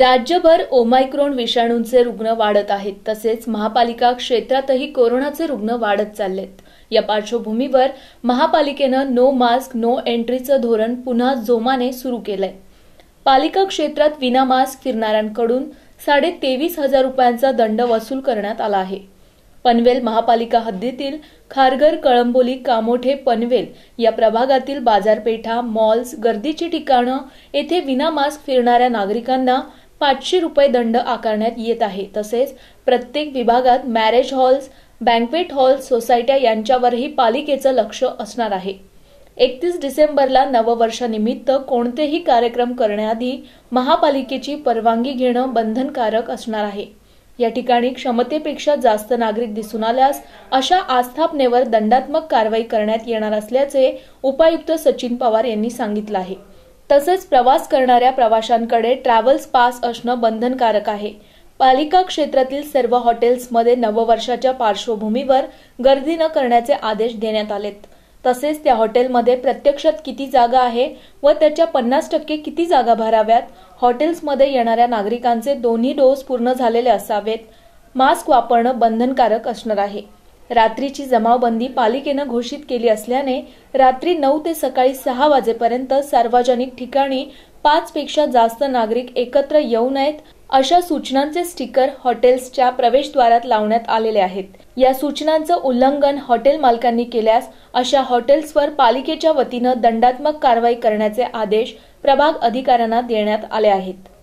राज्यभर ओमायक्रोन विषाणूंचे रुग्ण वाढत आहेत तसेच महापालिका क्षेत्रातही कोरोनाचे रुग्ण वाढत चाललेत या पार्श्वभूमीवर महापालिकेनं नो मास्क नो एंट्रीचं धोरण पुन्हा जोमाने सुरू केलंय पालिका क्षेत्रात विना मास्क फिरणाऱ्यांकडून साडे तेवीस हजार रुपयांचा दंड वसूल करण्यात आला आहे पनवेल महापालिका हद्दीतील खारघर कळंबोली कामोठे पनवेल या प्रभागातील बाजारपेठा मॉल्स गर्दीची ठिकाणं येथे विना मास्क फिरणाऱ्या नागरिकांना पाचशे रुपये दंड आकारण्यात येत आहे तसेच प्रत्येक विभागात मॅरेज हॉल्स बँकवेट हॉल्स सोसायट्या यांच्यावरही पालिकेचं लक्ष असणार आहे एकतीस डिसेंबरला नववर्षानिमित्त कोणतेही कार्यक्रम करण्याआधी महापालिकेची परवानगी घेणं बंधनकारक असणार आहे या ठिकाणी क्षमतेपेक्षा जास्त नागरिक दिसून आल्यास अशा आस्थापनेवर दंडात्मक कारवाई करण्यात येणार असल्याचे उपायुक्त सचिन पवार यांनी सांगितलं आहे तसेच प्रवास करणाऱ्या प्रवाशांकडे ट्रॅव्हल्स पास असणं बंधनकारक आहे पालिका क्षेत्रातील सर्व हॉटेल्समध्ये नववर्षाच्या पार्श्वभूमीवर गर्दी न करण्याचे आदेश देण्यात आलेत तसेच त्या हॉटेलमध्ये प्रत्यक्षात किती जागा आहे व त्याच्या पन्नास टक्के किती जागा भराव्यात हॉटेल्समध्ये येणाऱ्या नागरिकांचे दोन्ही डोस पूर्ण झालेले असावेत मास्क वापरणं बंधनकारक असणार आहे रात्रीची जमावबंदी पालिकेनं घोषित केली असल्याने रात्री नऊ ते सकाळी सहा वाजेपर्यंत सार्वजनिक ठिकाणी पाच पेक्षा जास्त नागरिक एकत्र येऊ नयेत अशा सूचनांचे स्टिकर हॉटेल्सच्या प्रवेशद्वारात लावण्यात आलेले आहेत या सूचनांचं उल्लंघन हॉटेल मालकांनी केल्यास अशा हॉटेल्सवर पालिकेच्या वतीनं दंडात्मक कारवाई करण्याचे आदेश प्रभाग अधिकाऱ्यांना देण्यात आले आहेत